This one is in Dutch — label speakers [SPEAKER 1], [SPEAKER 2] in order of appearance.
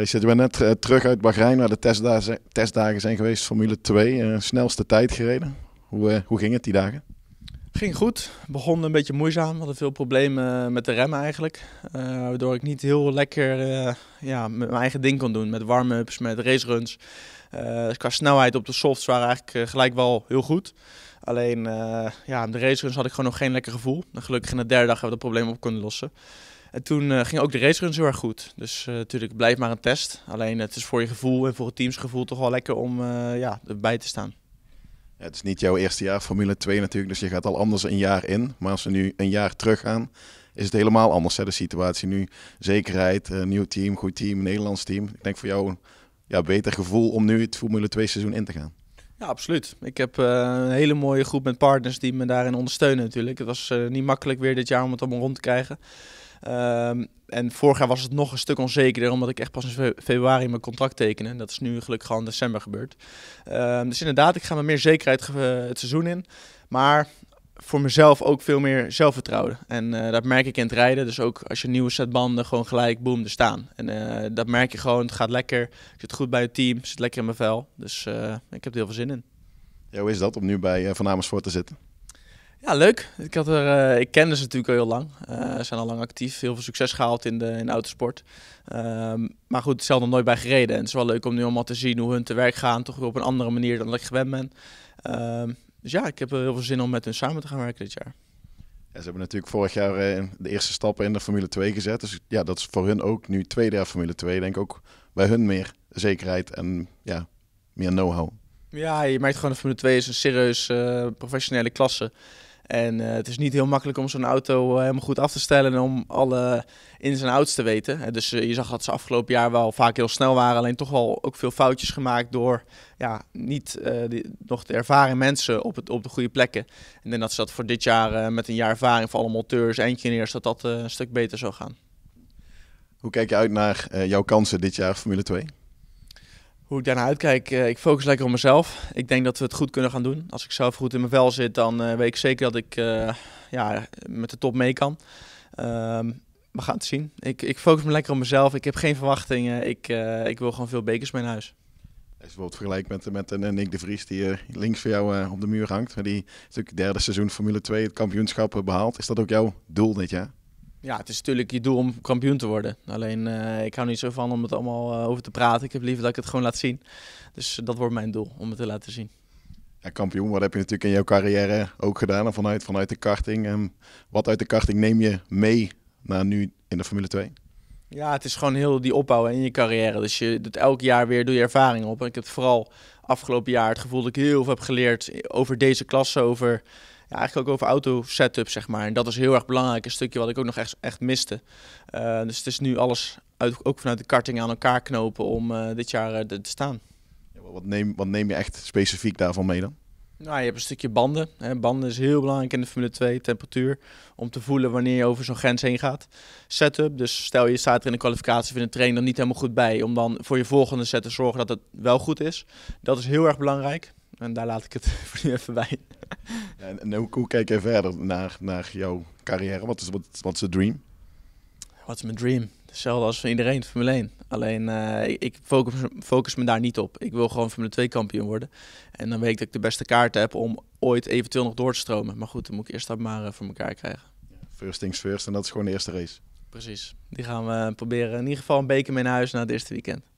[SPEAKER 1] Ik zit, weer net eh, terug uit Bahrein, waar de testdagen, testdagen zijn geweest, Formule 2. Eh, snelste tijd gereden. Hoe, eh, hoe ging het die dagen?
[SPEAKER 2] Ging goed. Begon een beetje moeizaam. We hadden veel problemen met de rem eigenlijk. waardoor ik niet heel lekker ja, mijn eigen ding kon doen. Met warm-ups, met raceruns. Dus qua snelheid op de softs waren eigenlijk gelijk wel heel goed. Alleen ja, de raceruns had ik gewoon nog geen lekker gevoel. gelukkig in de derde dag hebben we dat probleem op kunnen lossen. En toen eh, ging ook de raceruns heel erg goed. Dus eh, natuurlijk, blijf maar een test. Alleen het is voor je gevoel en voor het teamsgevoel toch wel lekker om uh, ja, erbij te staan.
[SPEAKER 1] Ja, het is niet jouw eerste jaar Formule 2 natuurlijk, dus je gaat al anders een jaar in. Maar als we nu een jaar teruggaan, is het helemaal anders hè, de situatie nu. Zekerheid, nieuw team, goed team, Nederlands team. Ik denk voor jou een ja, beter gevoel om nu het Formule 2 seizoen in te gaan. Ja,
[SPEAKER 2] absoluut. Ik heb een hele mooie groep met partners die me daarin ondersteunen natuurlijk. Het was niet makkelijk weer dit jaar om het allemaal rond te krijgen. Ehm, en vorig jaar was het nog een stuk onzekerder, omdat ik echt pas in februari mijn contract tekende. En dat is nu gelukkig al in december gebeurd. Ehm, dus inderdaad, ik ga met meer zekerheid het seizoen in. Maar voor mezelf ook veel meer zelfvertrouwen. En eh, dat merk ik in het rijden. Dus ook als je nieuwe setbanden gewoon gelijk, boom, er staan. En eh, dat merk je gewoon, het gaat lekker. Ik zit goed bij het team, zit lekker in mijn vel. Dus eh, ik heb er heel veel zin in.
[SPEAKER 1] Ja, hoe is dat om nu bij Van Amersfoort te zitten?
[SPEAKER 2] Ja, leuk. Ik, had er, eh, ik kende dus ze natuurlijk al heel lang. Ze eh, zijn al lang actief. Heel veel succes gehaald in de, in autosport. Ehm, maar goed, zelf nog nooit bij gereden. En het is wel leuk om nu allemaal te zien hoe hun te werk gaan. Toch weer op een andere manier dan dat ik gewend ben. Ehm, dus ja, ik heb heel veel zin om met hun samen te gaan werken dit jaar.
[SPEAKER 1] ze hebben natuurlijk vorig jaar eh, de eerste stappen in de Formule 2 gezet. Dus ja, dat is voor hun ook nu tweede jaar Formule 2. Denk ook bij hun meer zekerheid en ja, meer know-how.
[SPEAKER 2] Ja, je merkt gewoon dat Formule 2 is een serieus professionele klasse is. En eh, het is niet heel makkelijk om zo'n auto eh, helemaal goed af te stellen en om alle ins en outs te weten. Eh, dus je zag dat ze afgelopen jaar wel vaak heel snel waren, alleen toch wel ook veel foutjes gemaakt door ja, niet nog de ervaren mensen op, het, op de goede plekken. En denk dat ze dat voor dit jaar met een jaar ervaring van alle monteurs, engineers, dat dat een stuk beter zou gaan.
[SPEAKER 1] Hoe kijk je uit naar jouw kansen dit jaar Formule 2?
[SPEAKER 2] hoe ik daarna uitkijk, eh, ik focus lekker op mezelf. Ik denk dat we het goed kunnen gaan doen. Als ik zelf goed in mijn vel zit, dan eh, weet ik zeker dat ik eh, ja, met de top mee kan. Um, we gaan het zien. Ik, ik, focus me lekker op mezelf. Ik heb geen verwachtingen. Ik, ik wil gewoon veel bekers mee naar huis.
[SPEAKER 1] Als wordt vergelijk met, met Nick de Vries die links voor jou op de muur hangt. Die natuurlijk derde seizoen Formule 2 het kampioenschap behaalt. Is dat ook jouw doel dit jaar?
[SPEAKER 2] Ja, het is natuurlijk je doel om kampioen te worden. Alleen eh, ik hou niet zo van om het allemaal eh, over te praten. Ik heb liever dat ik het gewoon laat zien. Dus eh, dat wordt mijn doel, om het te laten zien.
[SPEAKER 1] Ja, kampioen, wat heb je natuurlijk in jouw carrière ook gedaan vanuit, vanuit de karting. En ehm, wat uit de karting neem je mee naar nu in de Formule 2?
[SPEAKER 2] Ja, het is gewoon heel die opbouw in je carrière. Dus je doet elk jaar weer doe je ervaring op. En ik heb vooral afgelopen jaar het gevoel dat ik heel veel heb geleerd over deze klasse, over ja, eigenlijk ook over auto-setup, zeg maar. En dat is heel erg belangrijk, een stukje wat ik ook nog echt, echt miste. Eh, dus het is nu alles uit, ook vanuit de karting aan elkaar knopen om eh, dit jaar eh, te staan.
[SPEAKER 1] Ja, wat, neem, wat neem je echt specifiek daarvan mee dan?
[SPEAKER 2] Nou, je hebt een stukje banden. Hè. Banden is heel belangrijk in de Formule 2, temperatuur. Om te voelen wanneer je over zo'n grens heen gaat. Setup, dus stel je staat er in de kwalificatie van de training dan niet helemaal goed bij. Om dan voor je volgende set te zorgen dat het wel goed is. Dat is heel erg belangrijk. En daar laat ik het voor nu even bij.
[SPEAKER 1] En, hoe, kijk jij verder naar, naar jouw carrière? Wat is, wat, is de dream?
[SPEAKER 2] Wat is mijn dream? Hetzelfde als voor iedereen, Formule 1. Alleen eh, ik, focus, focus, me daar niet op. Ik wil gewoon mijn twee kampioen worden. En dan weet ik dat ik de beste kaart heb om ooit eventueel nog door te stromen. Maar goed, dan moet ik eerst dat maar eh, voor elkaar krijgen.
[SPEAKER 1] First things first en dat is gewoon de eerste race.
[SPEAKER 2] Precies. Die gaan we proberen. In ieder geval een beker mee naar huis na het eerste weekend.